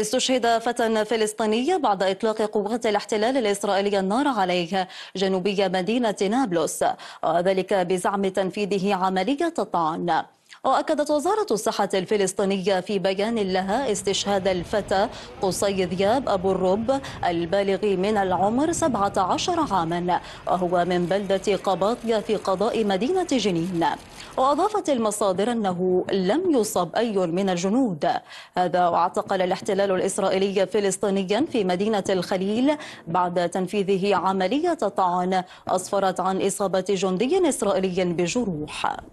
استشهد فتى فلسطيني بعد إطلاق قوات الاحتلال الإسرائيلي النار عليه جنوبي مدينة نابلس وذلك بزعم تنفيذه عملية الطعن وأكدت وزارة الصحة الفلسطينية في بيان لها استشهاد الفتى قصي ذياب أبو الرب البالغ من العمر 17 عاما وهو من بلدة قباطية في قضاء مدينة جنين وأضافت المصادر أنه لم يصب أي من الجنود هذا واعتقل الاحتلال الإسرائيلي فلسطينيا في مدينة الخليل بعد تنفيذه عملية طعن أسفرت عن إصابة جندي إسرائيلي بجروح